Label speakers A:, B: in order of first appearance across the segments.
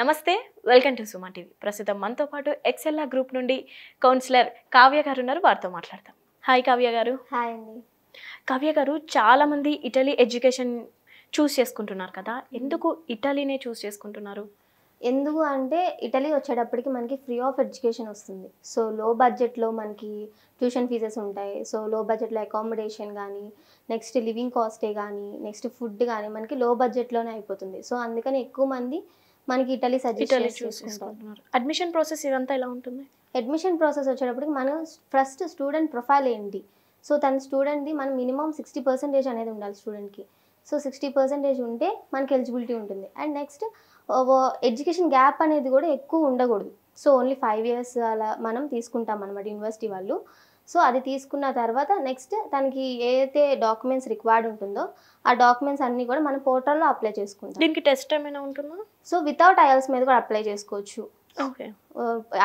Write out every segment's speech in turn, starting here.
A: నమస్తే welcome to Suma TV ప్రస్తుతం మనతో పాటు ఎక్సెల్లా గ్రూప్ నుండి కౌన్సిలర్ కావ్య గారు ఉన్నారు వారితో మాట్లాడతాం హాయ్ కావ్య గారు హాయ్ అండి కావ్య గారు చాలామంది ఇటలీ ఎడ్యుకేషన్ చూస్ చేసుకుంటున్నారు కదా ఎందుకు ఇటలీనే చూస్ చేసుకుంటున్నారు ఎందుకు అంటే ఇటలీ వచ్చేటప్పటికి
B: మనకి ఫ్రీ ఆఫ్ ఎడ్యుకేషన్ వస్తుంది సో లో బడ్జెట్లో మనకి ట్యూషన్ ఫీజెస్ ఉంటాయి సో లో బడ్జెట్లో అకామిడేషన్ కానీ నెక్స్ట్ లివింగ్ కాస్టే కానీ నెక్స్ట్ ఫుడ్ కానీ మనకి లో బడ్జెట్లోనే అయిపోతుంది సో అందుకని ఎక్కువ మంది మనకి ఇటలీ సజెస్ట్ అడ్మిషన్ ప్రాసెస్ ఇదంతా ఎలా ఉంటుంది అడ్మిషన్ ప్రాసెస్ వచ్చేటప్పటికి మనం ఫస్ట్ స్టూడెంట్ ప్రొఫైల్ ఏంటి సో తన స్టూడెంట్ది మనం మినిమం సిక్స్టీ పర్సెంటేజ్ అనేది ఉండాలి స్టూడెంట్కి సో సిక్స్టీ పర్సెంటేజ్ ఉంటే మనకి ఎలిజిబిలిటీ ఉంటుంది అండ్ నెక్స్ట్ ఎడ్యుకేషన్ గ్యాప్ అనేది కూడా ఎక్కువ ఉండకూడదు సో ఓన్లీ ఫైవ్ ఇయర్స్ అలా మనం తీసుకుంటాం అనమాట యూనివర్సిటీ వాళ్ళు సో అది తీసుకున్న తర్వాత నెక్స్ట్ తనకి ఏదైతే డాక్యుమెంట్స్ రిక్వైర్డ్ ఉంటుందో ఆ డాక్యుమెంట్స్ అన్నీ కూడా మనం పోర్టల్లో అప్లై చేసుకుంటాం
A: దీనికి టెస్ట్ ఏమైనా ఉంటుందా
B: సో వితౌట్ ఐఎల్స్ మీద కూడా అప్లై చేసుకోవచ్చు ఓకే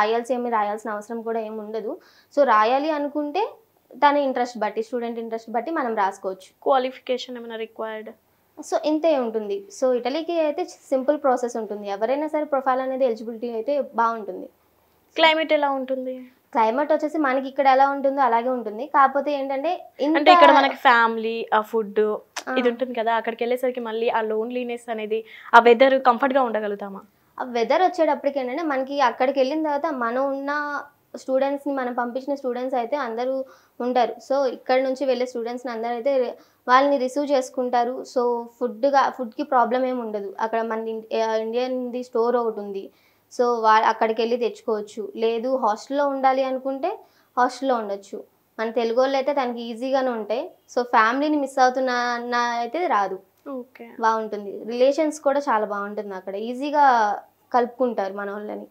B: ఐఎల్స్ ఏమి రాయాల్సిన అవసరం కూడా ఏమి ఉండదు సో రాయాలి అనుకుంటే దాని ఇంట్రెస్ట్ బట్టి స్టూడెంట్ ఇంట్రెస్ట్ బట్టి మనం రాసుకోవచ్చు క్వాలిఫికేషన్ ఏమైనా రిక్వైర్డ్ సో ఇంతే ఉంటుంది సో ఇటలీకి అయితే సింపుల్ ప్రాసెస్ ఉంటుంది ఎవరైనా సరే ప్రొఫైల్ అనేది ఎలిజిబిలిటీ అయితే బాగుంటుంది క్లైమేట్ ఎలా ఉంటుంది క్లైమేట్ వచ్చేసి మనకి ఇక్కడ ఎలా ఉంటుందో అలాగే ఉంటుంది కాకపోతే ఏంటంటే అంటే ఇక్కడ మనకి
A: ఫ్యామిలీ ఆ ఫుడ్ ఇది ఉంటుంది కదా అక్కడికి వెళ్ళేసరికి మళ్ళీ ఆ లోన్లీనెస్ అనేది ఆ వెదర్ కంఫర్ట్ గా ఉండగలుగుతామా
B: ఆ వెదర్ వచ్చేటప్పటికి ఏంటంటే మనకి అక్కడికి వెళ్ళిన తర్వాత మనం ఉన్న స్టూడెంట్స్ ని మనం పంపించిన స్టూడెంట్స్ అయితే అందరూ ఉంటారు సో ఇక్కడ నుంచి వెళ్ళే స్టూడెంట్స్ని అందరూ అయితే వాళ్ళని రిసీవ్ చేసుకుంటారు సో ఫుడ్గా ఫుడ్కి ప్రాబ్లం ఏమి ఉండదు అక్కడ మన ఇండియన్ది స్టోర్ ఒకటి ఉంది సో వా అక్కడికి వెళ్ళి తెచ్చుకోవచ్చు లేదు హాస్టల్లో ఉండాలి అనుకుంటే హాస్టల్లో ఉండొచ్చు మన తెలుగు వాళ్ళు అయితే తనకి ఈజీగానే ఉంటాయి సో ఫ్యామిలీని మిస్ అవుతున్నా అయితే రాదు బాగుంటుంది రిలేషన్స్ కూడా చాలా బాగుంటుంది అక్కడ ఈజీగా కలుపుకుంటారు మన వాళ్ళని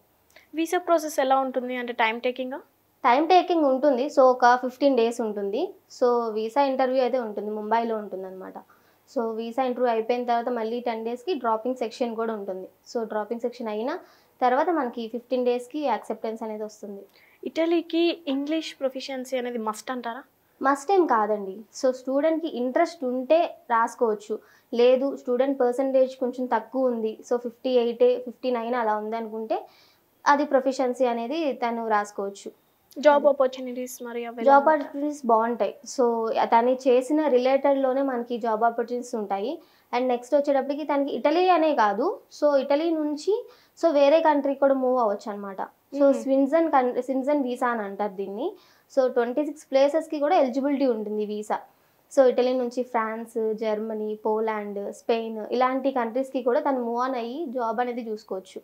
A: వీసా ప్రాసెస్ ఎలా ఉంటుంది అంటే టైం టేకింగ్
B: టైం టేకింగ్ ఉంటుంది సో ఒక ఫిఫ్టీన్ డేస్ ఉంటుంది సో వీసా ఇంటర్వ్యూ అయితే ఉంటుంది ముంబైలో ఉంటుంది అనమాట సో వీసా ఇంటర్వ్యూ అయిపోయిన తర్వాత మళ్ళీ టెన్ డేస్కి డ్రాపింగ్ సెక్షన్ కూడా ఉంటుంది సో డ్రాపింగ్ సెక్షన్ అయినా తర్వాత మనకి ఫిఫ్టీన్ డేస్కి
A: యాక్సెప్టెన్స్ అనేది వస్తుంది ఇటలీకి ఇంగ్లీష్ ప్రొఫిషియన్సీ అనేది మస్ట్ అంటారా
B: మస్ట్ ఏం కాదండి సో స్టూడెంట్కి ఇంట్రెస్ట్ ఉంటే రాసుకోవచ్చు లేదు స్టూడెంట్ పర్సంటేజ్ కొంచెం తక్కువ ఉంది సో ఫిఫ్టీ ఎయిటే ఫిఫ్టీ నైన్ అలా ఉంది అనుకుంటే అది ప్రొఫిషియన్సీ అనేది తను రాసుకోవచ్చు జాబ్
A: ఆపర్చునిటీస్ మరి జాబ్
B: ఆపర్చునిటీస్ బాగుంటాయి సో తను చేసిన రిలేటెడ్లోనే మనకి జాబ్ ఆపర్చునిటీస్ ఉంటాయి అండ్ నెక్స్ట్ వచ్చేటప్పటికి తనకి ఇటలీ అనే కాదు సో ఇటలీ నుంచి సో వేరే కంట్రీకి కూడా మూవ్ అవ్వచ్చు అనమాట so Schengen country Schengen visa అని అంటారు దీన్ని సో ట్వంటీ సిక్స్ ప్లేసెస్కి కూడా ఎలిజిబిలిటీ ఉంటుంది వీసా సో ఇటలీ నుంచి ఫ్రాన్స్ జర్మనీ పోలాండ్ స్పెయిన్ ఇలాంటి కంట్రీస్కి కూడా తను మూవ్ ఆన్ అయ్యి జాబ్ అనేది చూసుకోవచ్చు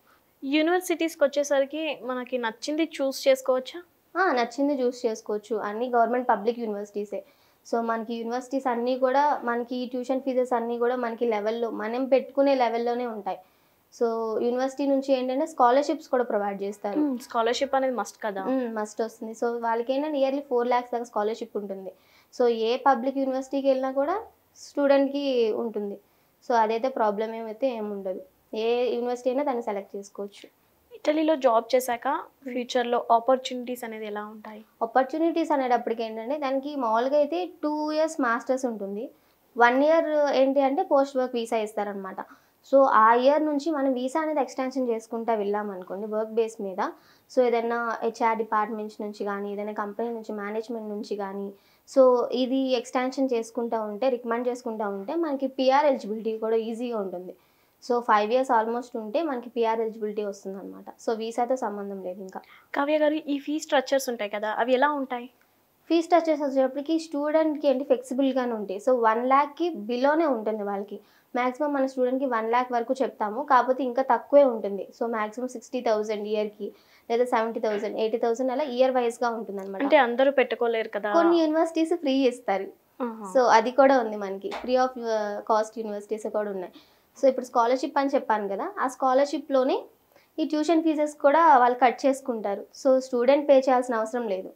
B: యూనివర్సిటీస్కి వచ్చేసరికి మనకి నచ్చింది చూస్ చేసుకోవచ్చా నచ్చింది చూస్ చేసుకోవచ్చు అన్ని గవర్నమెంట్ పబ్లిక్ యూనివర్సిటీసే సో మనకి యూనివర్సిటీస్ అన్నీ కూడా మనకి ట్యూషన్ ఫీజెస్ అన్నీ కూడా మనకి లెవెల్లో మనం పెట్టుకునే లెవెల్లోనే ఉంటాయి సో యూనివర్సిటీ నుంచి ఏంటంటే స్కాలర్షిప్స్ కూడా ప్రొవైడ్ చేస్తారు
A: స్కాలర్షిప్ అనేది మస్ట్ కదా
B: మస్ట్ వస్తుంది సో వాళ్ళకైనా నియర్లీ ఫోర్ ల్యాక్స్ దాకా స్కాలర్షిప్ ఉంటుంది సో ఏ పబ్లిక్ యూనివర్సిటీకి వెళ్ళినా కూడా స్టూడెంట్కి ఉంటుంది సో అదైతే ప్రాబ్లం ఏమైతే ఏమి ఉండదు ఏ యూనివర్సిటీ అయినా దాన్ని సెలెక్ట్ చేసుకోవచ్చు ఇటలీలో జాబ్ చేశాక
A: ఫ్యూచర్లో ఆపర్చునిటీస్ అనేది
B: ఎలా ఉంటాయి ఆపర్చునిటీస్ అనేటప్పటికి ఏంటంటే దానికి మామూలుగా అయితే టూ ఇయర్స్ మాస్టర్స్ ఉంటుంది వన్ ఇయర్ ఏంటి అంటే పోస్ట్ వర్క్ వీసా ఇస్తారనమాట సో ఆ ఇయర్ నుంచి మనం వీసా అనేది ఎక్స్టెన్షన్ చేసుకుంటా వెళ్ళాం అనుకోండి వర్క్ బేస్ మీద సో ఏదైనా హెచ్ఆర్ డిపార్ట్మెంట్స్ నుంచి కానీ ఏదైనా కంపెనీ నుంచి మేనేజ్మెంట్ నుంచి కానీ సో ఇది ఎక్స్టెన్షన్ చేసుకుంటూ ఉంటే రికమెండ్ చేసుకుంటూ ఉంటే మనకి పిఆర్ ఎలిజిబిలిటీ కూడా ఈజీగా ఉంటుంది సో ఫైవ్ ఇయర్స్ ఆల్మోస్ట్ ఉంటే మనకి పిఆర్ ఎలిజిబిలిటీ వస్తుంది అనమాట సో వీసాతో సంబంధం లేదు ఇంకా
A: కావ్య గారు ఈ ఫీ స్ట్రక్చర్స్ ఉంటాయి కదా అవి ఎలా ఉంటాయి
B: ఫీ స్ట్రక్చర్స్ వచ్చేటప్పటికి స్టూడెంట్కి ఏంటి ఫ్లెక్సిబుల్గానే ఉంటాయి సో వన్ ల్యాక్కి బిలోనే ఉంటుంది వాళ్ళకి మ్యాక్సిమం మన స్టూడెంట్కి వన్ ల్యాక్ వరకు చెప్తాము కాకపోతే ఇంకా తక్కువే ఉంటుంది సో మ్యాక్సిమం సిక్స్టీ థౌసండ్ ఇయర్కి లేదా సెవెంటీ థౌసండ్ ఎయిటీ థౌసండ్ అలా ఇయర్ వైజ్గా ఉంటుంది అనమాట అంటే
A: అందరూ పెట్టుకోలేరు కదా కొన్ని
B: యూనివర్సిటీస్ ఫ్రీ ఇస్తారు సో అది కూడా ఉంది మనకి ఫ్రీ ఆఫ్ కాస్ట్ యూనివర్సిటీస్ కూడా ఉన్నాయి సో ఇప్పుడు స్కాలర్షిప్ అని చెప్పాను కదా ఆ స్కాలర్షిప్లోనే ఈ ట్యూషన్ ఫీజెస్ కూడా వాళ్ళు కట్ చేసుకుంటారు సో స్టూడెంట్ పే చేయాల్సిన అవసరం లేదు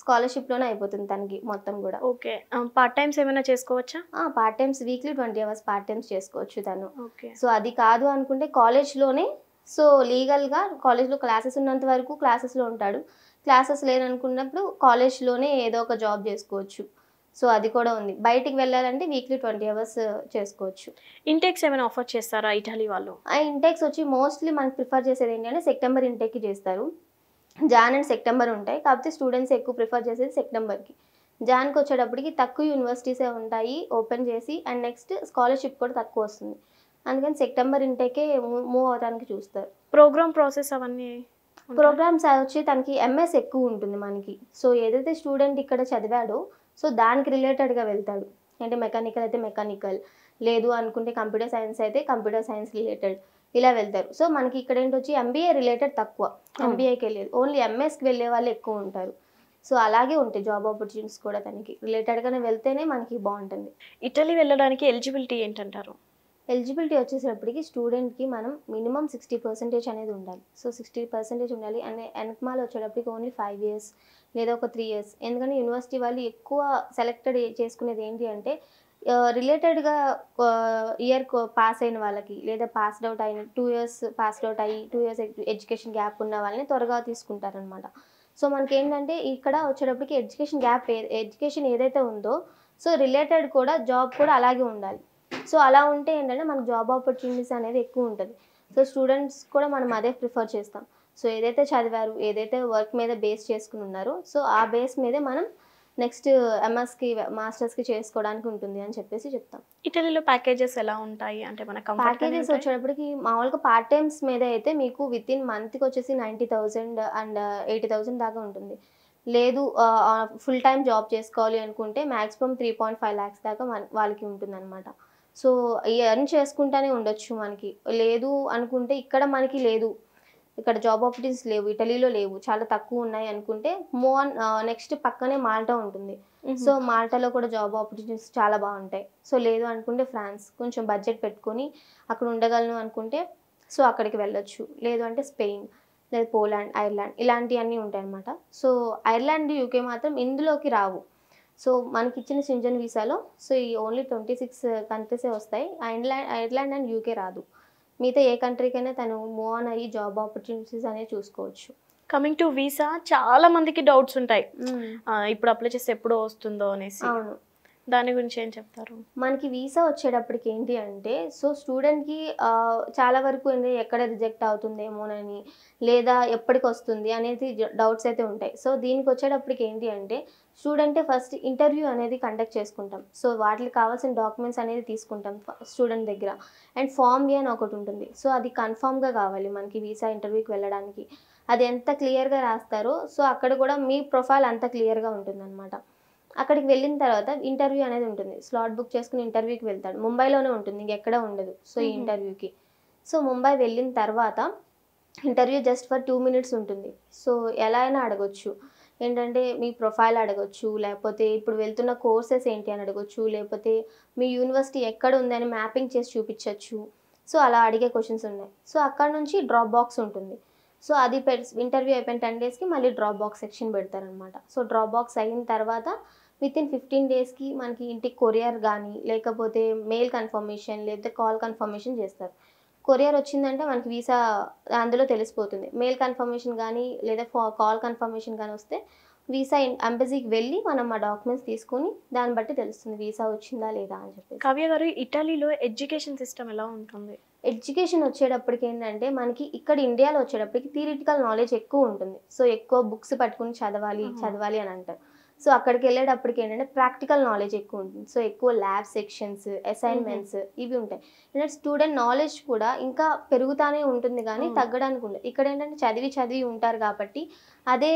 B: స్కాలర్షిప్లోనే అయిపోతుంది తనకి మొత్తం కూడా ఓకే పార్ట్ టైమ్స్ ఏమైనా చేసుకోవచ్చా part times weekly twenty hours part times చేసుకోవచ్చు తను సో అది కాదు అనుకుంటే కాలేజ్లోనే సో లీగల్గా కాలేజ్లో క్లాసెస్ ఉన్నంత వరకు క్లాసెస్లో ఉంటాడు క్లాసెస్ లేదనుకున్నప్పుడు కాలేజ్లోనే ఏదో ఒక జాబ్ చేసుకోవచ్చు సో అది కూడా ఉంది బయటికి వెళ్ళాలంటే వీక్లీ ట్వంటీ అవర్స్ చేసుకోవచ్చు ఇంటెక్స్ ఏమైనా
A: ఆఫర్ చేస్తారా ఇటలీ వాళ్ళు
B: ఆ ఇంటెక్స్ వచ్చి మోస్ట్లీ మనకి ప్రిఫర్ చేసేది ఏంటంటే సెప్టెంబర్ ఇంటెక్కి చేస్తారు జాన్ అండ్ సెప్టెంబర్ ఉంటాయి కాకపోతే స్టూడెంట్స్ ఎక్కువ ప్రిఫర్ చేసేది సెప్టెంబర్కి జాన్కి వచ్చేటప్పటికి తక్కువ యూనివర్సిటీసే ఉంటాయి ఓపెన్ చేసి అండ్ నెక్స్ట్ స్కాలర్షిప్ కూడా తక్కువ వస్తుంది అందుకని సెప్టెంబర్ ఇంటేకే మూవ్ అవడానికి చూస్తారు ప్రోగ్రామ్ ప్రాసెస్ అవన్నీ ప్రోగ్రామ్స్ వచ్చి తనకి ఎంఎస్ ఎక్కువ ఉంటుంది మనకి సో ఏదైతే స్టూడెంట్ ఇక్కడ చదివాడో సో దానికి రిలేటెడ్గా వెళ్తాడు అంటే మెకానికల్ అయితే మెకానికల్ లేదు అనుకుంటే కంప్యూటర్ సైన్స్ అయితే కంప్యూటర్ సైన్స్ రిలేటెడ్ ఇలా వెళ్తారు సో మనకి ఇక్కడ ఏంటొచ్చి ఎంబీఏ రిలేటెడ్ తక్కువ ఎంబీఏకి వెళ్ళేది ఓన్లీ ఎంఎస్కి వెళ్ళే వాళ్ళు ఎక్కువ ఉంటారు సో అలాగే ఉంటాయి జాబ్ ఆపర్చునిటీస్ కూడా తనకి రిలేటెడ్గానే వెళ్తేనే మనకి బాగుంటుంది ఇటలీ వెళ్ళడానికి ఎలిజిబిలిటీ ఏంటంటారు ఎలిజిబిలిటీ వచ్చేసేటప్పటికి స్టూడెంట్కి మనం మినిమం సిక్స్టీ పర్సెంటేజ్ అనేది ఉండాలి సో సిక్స్టీ పర్సెంటేజ్ ఉండాలి అండ్ ఎన్కమాల్ వచ్చేటప్పటికి ఓన్లీ ఫైవ్ ఇయర్స్ లేదా ఒక త్రీ ఇయర్స్ ఎందుకంటే యూనివర్సిటీ వాళ్ళు ఎక్కువ సెలెక్టెడ్ చేసుకునేది ఏంటి అంటే రిలేటెడ్గా ఇయర్ పాస్ అయిన వాళ్ళకి లేదా పాస్డ్ అవుట్ అయిన టూ ఇయర్స్ పాస్డ్ అవుట్ అయ్యి టూ ఇయర్స్ ఎడ్యుకేషన్ గ్యాప్ ఉన్న వాళ్ళని త్వరగా తీసుకుంటారనమాట సో మనకి ఏంటంటే ఇక్కడ వచ్చేటప్పటికి ఎడ్యుకేషన్ గ్యాప్ ఎడ్యుకేషన్ ఏదైతే ఉందో సో రిలేటెడ్ కూడా జాబ్ కూడా అలాగే ఉండాలి సో అలా ఉంటే ఏంటంటే మనకు జాబ్ ఆపర్చునిటీస్ అనేది ఎక్కువ ఉంటుంది సో స్టూడెంట్స్ కూడా మనం అదే ప్రిఫర్ చేస్తాం సో ఏదైతే చదివారు ఏదైతే వర్క్ మీద బేస్ చేసుకుని ఉన్నారో సో ఆ బేస్ మీదే మనం నెక్స్ట్ ఎంఎస్కి మాస్టర్స్కి చేసుకోవడానికి ఉంటుంది అని చెప్పేసి చెప్తాం
A: ఇటలీలో ప్యాకేజెస్ ఎలా ఉంటాయి అంటే మన
B: ప్యాకేజెస్ వచ్చేటప్పటికి మామూలుగా పార్ట్ టైమ్స్ మీద అయితే మీకు విత్ ఇన్ మంత్కి వచ్చేసి ninety thousand and uh, eighty thousand దాకా ఉంటుంది లేదు ఫుల్ టైం జాబ్ చేసుకోవాలి అనుకుంటే maximum three point five lakhs దాకా వాళ్ళకి ఉంటుంది అనమాట సో ఎర్న్ చేసుకుంటానే ఉండొచ్చు మనకి లేదు అనుకుంటే ఇక్కడ మనకి లేదు ఇక్కడ జాబ్ ఆపర్చునిటీస్ లేవు ఇటలీలో లేవు చాలా తక్కువ ఉన్నాయి అనుకుంటే మోన్ నెక్స్ట్ పక్కనే మాల్టా ఉంటుంది సో మాల్టాలో కూడా జాబ్ ఆపర్చునిటీస్ చాలా బాగుంటాయి సో లేదు అనుకుంటే ఫ్రాన్స్ కొంచెం బడ్జెట్ పెట్టుకొని అక్కడ ఉండగలను అనుకుంటే సో అక్కడికి వెళ్ళొచ్చు లేదు అంటే స్పెయిన్ లేదా పోలాండ్ ఐర్లాండ్ ఇలాంటివన్నీ ఉంటాయి అన్నమాట సో ఐర్లాండ్ యూకే మాత్రం ఇందులోకి రావు సో మనకి ఇచ్చిన సింజన్ వీసాలో సో ఈ ఓన్లీ ట్వంటీ సిక్స్ కంట్రీసే వస్తాయి ఐర్లాండ్ ఐర్లాండ్ అండ్ యూకే రాదు మిగతా ఏ కంట్రీకైనా తను మూవ్ ఆన్ అయ్యి జాబ్ ఆపర్చునిటీస్ అనేవి చూసుకోవచ్చు
A: కమింగ్ టు వీసా చాలా మందికి డౌట్స్ ఉంటాయి ఇప్పుడు అప్లై చేస్తే ఎప్పుడో వస్తుందో అనేసి అవును దాని గురించి ఏం చెప్తారు
B: మనకి వీసా వచ్చేటప్పటికి ఏంటి అంటే సో స్టూడెంట్కి చాలా వరకు ఎక్కడ రిజెక్ట్ అవుతుందేమోనని లేదా ఎప్పటికి వస్తుంది అనేది డౌట్స్ అయితే ఉంటాయి సో దీనికి వచ్చేటప్పటికి ఏంటి అంటే స్టూడెంట్ ఫస్ట్ ఇంటర్వ్యూ అనేది కండక్ట్ చేసుకుంటాం సో వాటికి కావాల్సిన డాక్యుమెంట్స్ అనేది తీసుకుంటాం స్టూడెంట్ దగ్గర అండ్ ఫామ్ ఏ అని ఒకటి ఉంటుంది సో అది కన్ఫామ్గా కావాలి మనకి వీసా ఇంటర్వ్యూకి వెళ్ళడానికి అది ఎంత క్లియర్గా రాస్తారో సో అక్కడ కూడా మీ ప్రొఫైల్ అంత క్లియర్గా ఉంటుందన్నమాట అక్కడికి వెళ్ళిన తర్వాత ఇంటర్వ్యూ అనేది ఉంటుంది స్లాట్ బుక్ చేసుకుని ఇంటర్వ్యూకి వెళ్తాడు ముంబైలోనే ఉంటుంది ఇంకెక్కడ ఉండదు సో ఈ ఇంటర్వ్యూకి సో ముంబై వెళ్ళిన తర్వాత interview just for two minutes ఉంటుంది సో ఎలా అయినా అడగొచ్చు ఏంటంటే మీ ప్రొఫైల్ అడగొచ్చు లేకపోతే ఇప్పుడు వెళ్తున్న కోర్సెస్ ఏంటి అని అడగొచ్చు లేకపోతే మీ యూనివర్సిటీ ఎక్కడ ఉందని మ్యాపింగ్ చేసి చూపించవచ్చు సో అలా అడిగే క్వశ్చన్స్ ఉన్నాయి సో అక్కడ నుంచి డ్రాప్ బాక్స్ ఉంటుంది సో అది ఇంటర్వ్యూ అయిపోయిన టెన్ డేస్కి మళ్ళీ డ్రాప్ బాక్స్ సెక్షన్ పెడతారనమాట సో డ్రాప్ బాక్స్ అయిన తర్వాత విత్ ఇన్ ఫిఫ్టీన్ డేస్కి మనకి ఇంటికి కొరియర్ కానీ లేకపోతే మెయిల్ కన్ఫర్మేషన్ లేదా కాల్ కన్ఫర్మేషన్ చేస్తారు కొరియర్ వచ్చిందంటే మనకి వీసా అందులో తెలిసిపోతుంది మెయిల్ కన్ఫర్మేషన్ కానీ లేదా కాల్ కన్ఫర్మేషన్ కానీ వస్తే వీసా అంబసీకి వెళ్ళి మనం ఆ డాక్యుమెంట్స్ తీసుకుని దాన్ని బట్టి తెలుస్తుంది వీసా వచ్చిందా లేదా అని చెప్పి
A: కావ్య గారు ఇటలీలో ఎడ్యుకేషన్ సిస్టమ్ ఎలా ఉంటుంది
B: ఎడ్యుకేషన్ వచ్చేటప్పటికి ఏంటంటే మనకి ఇక్కడ ఇండియాలో వచ్చేటప్పటికి థియరిటికల్ నాలెడ్జ్ ఎక్కువ ఉంటుంది సో ఎక్కువ బుక్స్ పట్టుకుని చదవాలి చదవాలి అని అంటారు సో అక్కడికి వెళ్ళేటప్పటికి ఏంటంటే ప్రాక్టికల్ నాలెడ్జ్ ఎక్కువ ఉంటుంది సో ఎక్కువ ల్యాబ్ సెక్షన్స్ అసైన్మెంట్స్ ఇవి ఉంటాయి ఏంటంటే స్టూడెంట్ నాలెడ్జ్ కూడా ఇంకా పెరుగుతానే ఉంటుంది కానీ తగ్గడానికి ఉండదు ఇక్కడ ఏంటంటే చదివి చదివి ఉంటారు కాబట్టి అదే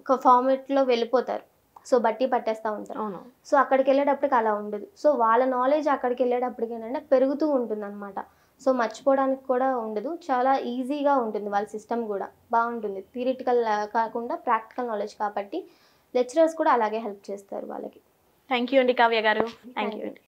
B: ఒక ఫార్మేట్లో వెళ్ళిపోతారు సో బట్టి పట్టేస్తూ ఉంటారు అవును సో అక్కడికి వెళ్ళేటప్పటికి అలా ఉండదు సో వాళ్ళ నాలెడ్జ్ అక్కడికి వెళ్ళేటప్పటికి ఏంటంటే పెరుగుతూ ఉంటుంది అనమాట సో మర్చిపోవడానికి కూడా ఉండదు చాలా ఈజీగా ఉంటుంది వాళ్ళ సిస్టమ్ కూడా బాగుంటుంది థిరిటికల్ కాకుండా ప్రాక్టికల్ నాలెడ్జ్ కాబట్టి లెక్చరర్స్ కూడా అలాగే హెల్ప్ చేస్తారు వాళ్ళకి
A: థ్యాంక్ యూ అండి కావ్య గారు థ్యాంక్ యూ అండి